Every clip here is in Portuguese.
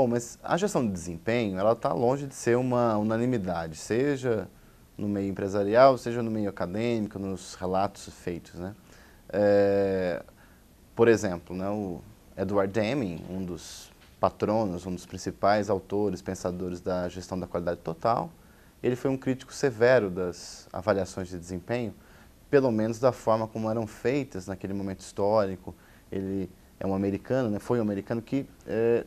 Bom, mas a gestão de desempenho, ela está longe de ser uma unanimidade, seja no meio empresarial, seja no meio acadêmico, nos relatos feitos, né? É, por exemplo, né, o Edward Deming, um dos patronos, um dos principais autores, pensadores da gestão da qualidade total, ele foi um crítico severo das avaliações de desempenho, pelo menos da forma como eram feitas naquele momento histórico. Ele é um americano, né, foi um americano que é,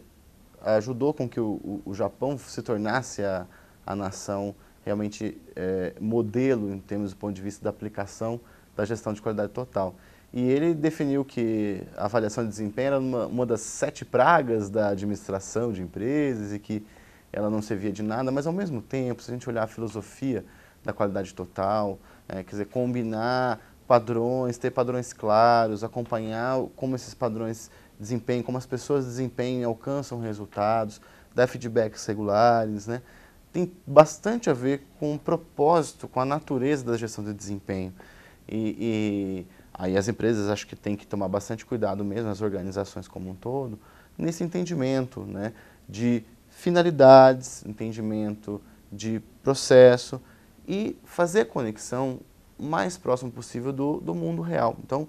ajudou com que o, o, o Japão se tornasse a, a nação realmente é, modelo em termos do ponto de vista da aplicação da gestão de qualidade total. E ele definiu que a avaliação de desempenho era uma, uma das sete pragas da administração de empresas e que ela não servia de nada, mas ao mesmo tempo, se a gente olhar a filosofia da qualidade total, é, quer dizer, combinar padrões, ter padrões claros, acompanhar como esses padrões desempenho, como as pessoas desempenham e alcançam resultados, dar feedbacks regulares, né? Tem bastante a ver com o propósito, com a natureza da gestão de desempenho. E, e aí as empresas acho que tem que tomar bastante cuidado mesmo, as organizações como um todo, nesse entendimento, né? De finalidades, entendimento de processo e fazer a conexão o mais próximo possível do, do mundo real. Então,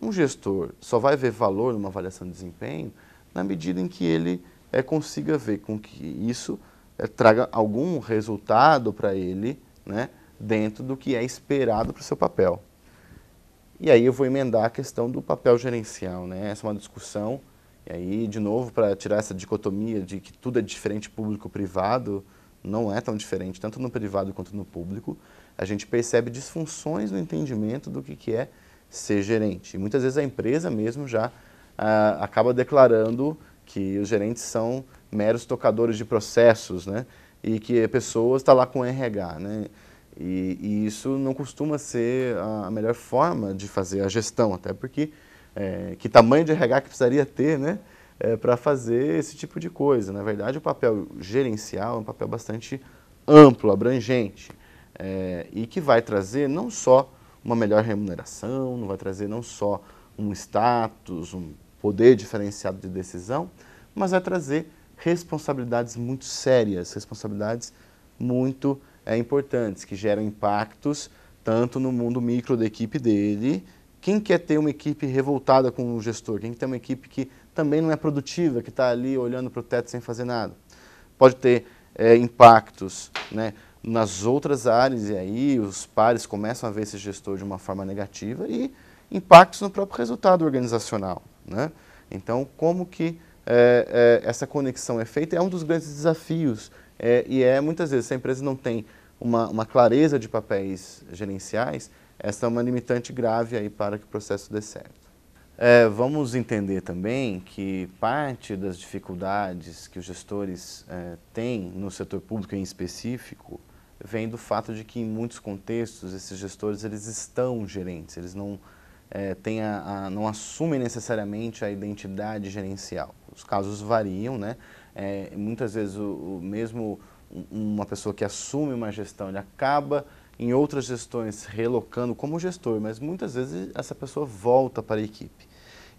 um gestor só vai ver valor numa avaliação de desempenho na medida em que ele é, consiga ver com que isso é, traga algum resultado para ele né, dentro do que é esperado para o seu papel. E aí eu vou emendar a questão do papel gerencial. Né? Essa é uma discussão, e aí, de novo, para tirar essa dicotomia de que tudo é diferente público-privado, não é tão diferente, tanto no privado quanto no público. A gente percebe disfunções no entendimento do que, que é ser gerente. E muitas vezes a empresa mesmo já ah, acaba declarando que os gerentes são meros tocadores de processos, né? E que a pessoa está lá com RH, né? E, e, isso não costuma ser a melhor forma de fazer a gestão, até porque é, que tamanho de RH que precisaria ter, né? É, para fazer esse tipo de coisa. Na verdade, o papel gerencial é um papel bastante amplo, abrangente, é, e que vai trazer não só uma melhor remuneração, não vai trazer não só um status, um poder diferenciado de decisão, mas vai trazer responsabilidades muito sérias, responsabilidades muito é, importantes, que geram impactos tanto no mundo micro da equipe dele. Quem quer ter uma equipe revoltada com o gestor? Quem quer ter uma equipe que também não é produtiva, que está ali olhando para o teto sem fazer nada? Pode ter é, impactos né, nas outras áreas, e aí os pares começam a ver esse gestor de uma forma negativa e impactos no próprio resultado organizacional. Né? Então, como que é, é, essa conexão é feita é um dos grandes desafios é, e é muitas vezes, se a empresa não tem uma, uma clareza de papéis gerenciais, essa é uma limitante grave aí para que o processo dê certo. É, vamos entender também que parte das dificuldades que os gestores é, têm no setor público em específico vem do fato de que em muitos contextos esses gestores eles estão gerentes, eles não, é, têm a, a, não assumem necessariamente a identidade gerencial. Os casos variam, né? É, muitas vezes o, o, mesmo uma pessoa que assume uma gestão, ele acaba em outras gestões relocando como gestor, mas muitas vezes essa pessoa volta para a equipe.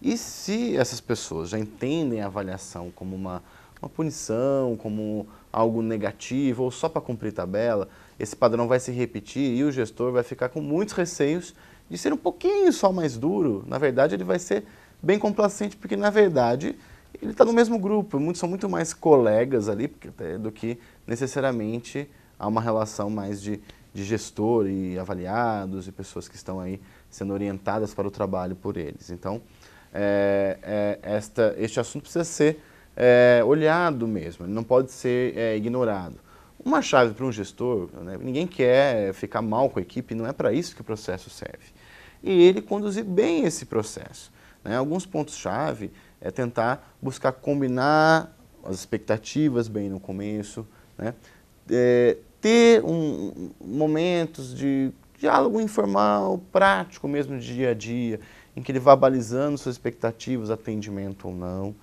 E se essas pessoas já entendem a avaliação como uma uma punição, como algo negativo ou só para cumprir tabela, esse padrão vai se repetir e o gestor vai ficar com muitos receios de ser um pouquinho só mais duro. Na verdade, ele vai ser bem complacente, porque na verdade ele está no mesmo grupo, muitos são muito mais colegas ali do que necessariamente há uma relação mais de, de gestor e avaliados e pessoas que estão aí sendo orientadas para o trabalho por eles. Então, é, é, esta, este assunto precisa ser é, olhado mesmo, ele não pode ser é, ignorado. Uma chave para um gestor, né, ninguém quer ficar mal com a equipe, não é para isso que o processo serve. E ele conduzir bem esse processo. Né? Alguns pontos-chave é tentar buscar combinar as expectativas bem no começo, né? é, ter um, momentos de diálogo informal, prático mesmo, de dia a dia, em que ele vá balizando suas expectativas, atendimento ou não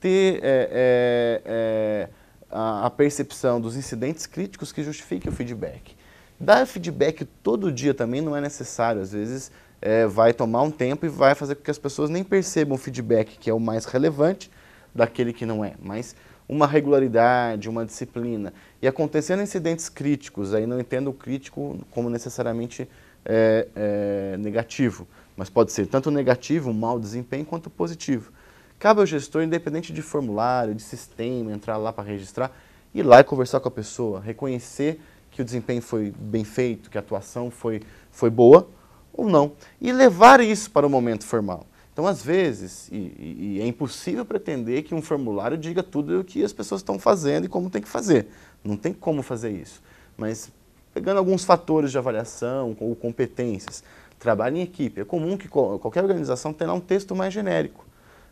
ter é, é, é, a, a percepção dos incidentes críticos que justifiquem o feedback. Dar feedback todo dia também não é necessário, às vezes é, vai tomar um tempo e vai fazer com que as pessoas nem percebam o feedback, que é o mais relevante, daquele que não é. Mas uma regularidade, uma disciplina. E acontecendo incidentes críticos, aí não entendo o crítico como necessariamente é, é, negativo, mas pode ser tanto negativo, um mau desempenho, quanto positivo. Cabe ao gestor, independente de formulário, de sistema, entrar lá para registrar, ir lá e conversar com a pessoa, reconhecer que o desempenho foi bem feito, que a atuação foi, foi boa ou não. E levar isso para o momento formal. Então, às vezes, e, e é impossível pretender que um formulário diga tudo o que as pessoas estão fazendo e como tem que fazer. Não tem como fazer isso. Mas pegando alguns fatores de avaliação ou competências, trabalho em equipe. É comum que qualquer organização tenha um texto mais genérico.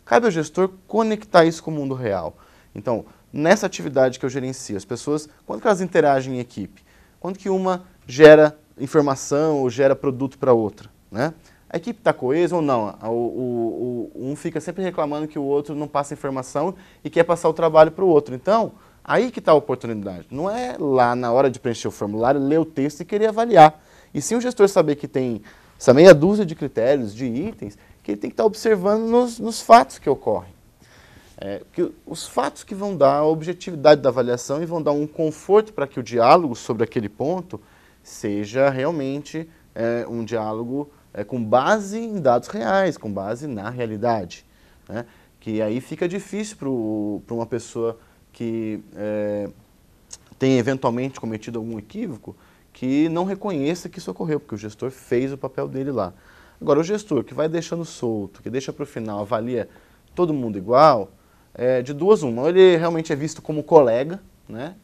Cabe ao gestor conectar isso com o mundo real. Então, nessa atividade que eu gerencio, as pessoas, quando elas interagem em equipe? Quando que uma gera informação ou gera produto para outra? Né? A equipe está coesa ou não? O, o, o, um fica sempre reclamando que o outro não passa informação e quer passar o trabalho para o outro. Então, aí que está a oportunidade. Não é lá na hora de preencher o formulário, ler o texto e querer avaliar. E se o gestor saber que tem essa meia dúzia de critérios, de itens, que ele tem que estar observando nos, nos fatos que ocorrem. É, que os fatos que vão dar a objetividade da avaliação e vão dar um conforto para que o diálogo sobre aquele ponto seja realmente é, um diálogo é, com base em dados reais, com base na realidade. Né? Que aí fica difícil para uma pessoa que é, tem eventualmente cometido algum equívoco que não reconheça que isso ocorreu, porque o gestor fez o papel dele lá. Agora, o gestor que vai deixando solto, que deixa para o final, avalia todo mundo igual, é, de duas uma, ou ele realmente é visto como colega, né?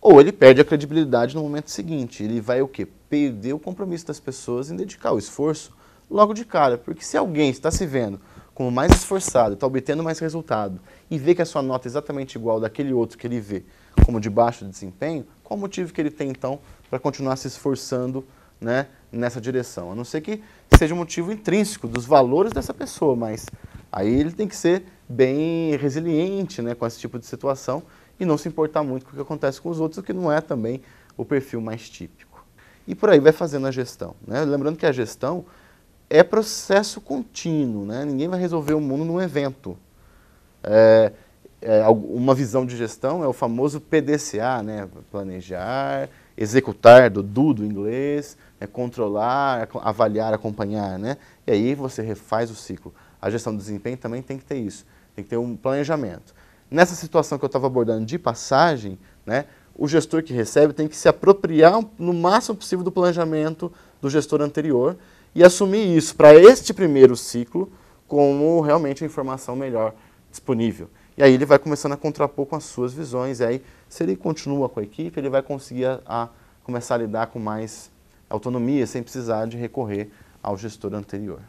ou ele perde a credibilidade no momento seguinte, ele vai o quê? Perder o compromisso das pessoas em dedicar o esforço logo de cara, porque se alguém está se vendo como mais esforçado, está obtendo mais resultado e vê que a sua nota é exatamente igual daquele outro que ele vê como de baixo desempenho, qual o motivo que ele tem então para continuar se esforçando né, nessa direção. A não ser que seja um motivo intrínseco dos valores dessa pessoa, mas aí ele tem que ser bem resiliente né, com esse tipo de situação e não se importar muito com o que acontece com os outros, o que não é também o perfil mais típico. E por aí vai fazendo a gestão. Né? Lembrando que a gestão é processo contínuo, né? ninguém vai resolver o mundo num evento. É, é, uma visão de gestão é o famoso PDCA, né? planejar, executar, do do do inglês, né, controlar, avaliar, acompanhar, né? E aí você refaz o ciclo. A gestão do desempenho também tem que ter isso, tem que ter um planejamento. Nessa situação que eu estava abordando de passagem, né, o gestor que recebe tem que se apropriar no máximo possível do planejamento do gestor anterior e assumir isso para este primeiro ciclo como realmente a informação melhor disponível. E aí ele vai começando a contrapor com as suas visões, e aí se ele continua com a equipe, ele vai conseguir a, a começar a lidar com mais autonomia, sem precisar de recorrer ao gestor anterior.